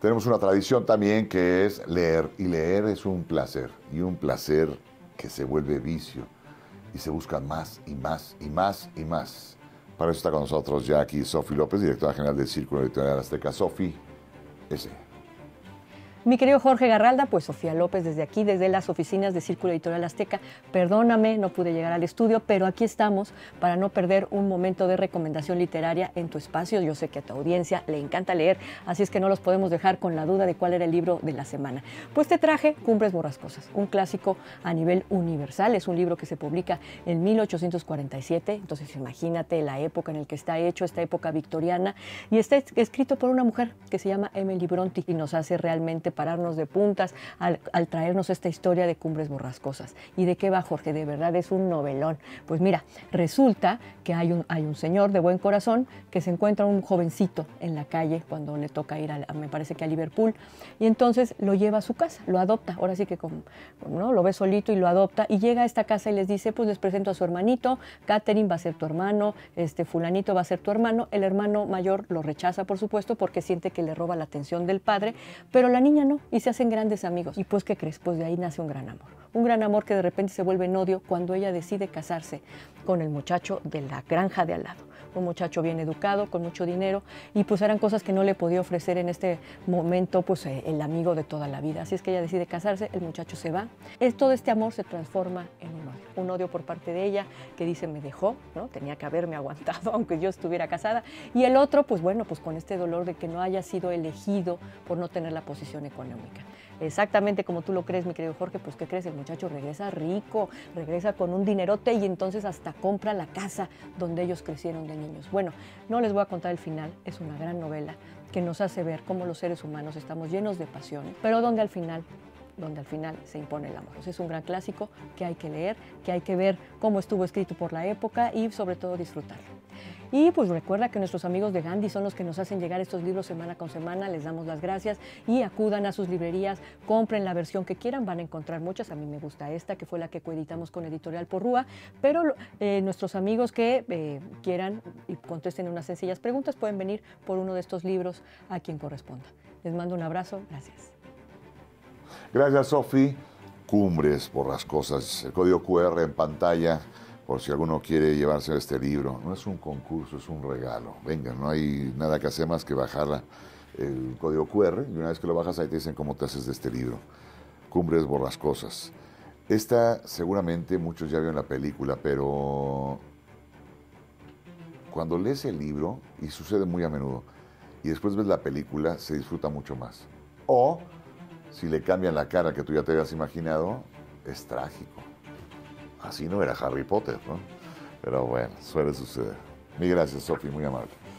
Tenemos una tradición también que es leer, y leer es un placer, y un placer que se vuelve vicio, y se buscan más y más y más y más. Para eso está con nosotros ya aquí Sofi López, directora general del Círculo Editorial Azteca. Sofi, ese. Mi querido Jorge Garralda, pues Sofía López desde aquí, desde las oficinas de Círculo Editorial Azteca. Perdóname, no pude llegar al estudio, pero aquí estamos para no perder un momento de recomendación literaria en tu espacio. Yo sé que a tu audiencia le encanta leer, así es que no los podemos dejar con la duda de cuál era el libro de la semana. Pues te traje Cumbres Borrascosas, un clásico a nivel universal. Es un libro que se publica en 1847, entonces imagínate la época en la que está hecho, esta época victoriana, y está escrito por una mujer que se llama Emily Bronte y nos hace realmente pararnos de puntas al, traernos esta historia de Cumbres Borrascosas. ¿Y de qué va Jorge? De verdad es un novelón. Pues mira, resulta que hay un, hay un señor de buen corazón que se encuentra un jovencito en la calle cuando le toca ir, a, me parece que a Liverpool, y entonces lo lleva a su casa, lo adopta. Ahora sí que con, ¿no? lo ve solito y lo adopta y llega a esta casa y les dice, pues les presento a su hermanito, Catherine va a ser tu hermano, este fulanito va a ser tu hermano. El hermano mayor lo rechaza, por supuesto, porque siente que le roba la atención del padre, pero la niña y se hacen grandes amigos. ¿Y pues qué crees? Pues de ahí nace un gran amor. Un gran amor que de repente se vuelve en odio cuando ella decide casarse con el muchacho de la granja de al lado. Un muchacho bien educado, con mucho dinero, y pues eran cosas que no le podía ofrecer en este momento pues eh, el amigo de toda la vida. Así es que ella decide casarse, el muchacho se va. Es, todo este amor se transforma en un odio por parte de ella que dice me dejó, ¿no? Tenía que haberme aguantado aunque yo estuviera casada. Y el otro, pues bueno, pues con este dolor de que no haya sido elegido por no tener la posición económica. Exactamente como tú lo crees, mi querido Jorge, pues ¿qué crees? El muchacho regresa rico, regresa con un dinerote y entonces hasta compra la casa donde ellos crecieron de niños. Bueno, no les voy a contar el final, es una gran novela que nos hace ver cómo los seres humanos estamos llenos de pasiones, pero donde al final donde al final se impone el amor. es un gran clásico que hay que leer, que hay que ver cómo estuvo escrito por la época y sobre todo disfrutarlo. Y pues recuerda que nuestros amigos de Gandhi son los que nos hacen llegar estos libros semana con semana, les damos las gracias y acudan a sus librerías, compren la versión que quieran, van a encontrar muchas, a mí me gusta esta, que fue la que coeditamos con Editorial Porrúa, pero eh, nuestros amigos que eh, quieran y contesten unas sencillas preguntas pueden venir por uno de estos libros a quien corresponda. Les mando un abrazo, gracias. Gracias, Sofi. Cumbres por las cosas. El código QR en pantalla por si alguno quiere llevarse este libro. No es un concurso, es un regalo. Venga, no hay nada que hacer más que bajar el código QR y una vez que lo bajas ahí te dicen cómo te haces de este libro. Cumbres borrascosas. Esta seguramente muchos ya vieron la película, pero cuando lees el libro, y sucede muy a menudo, y después ves la película, se disfruta mucho más. O si le cambian la cara que tú ya te habías imaginado, es trágico. Así no era Harry Potter, ¿no? Pero bueno, suele suceder. Mi gracias, Sofi, muy amable.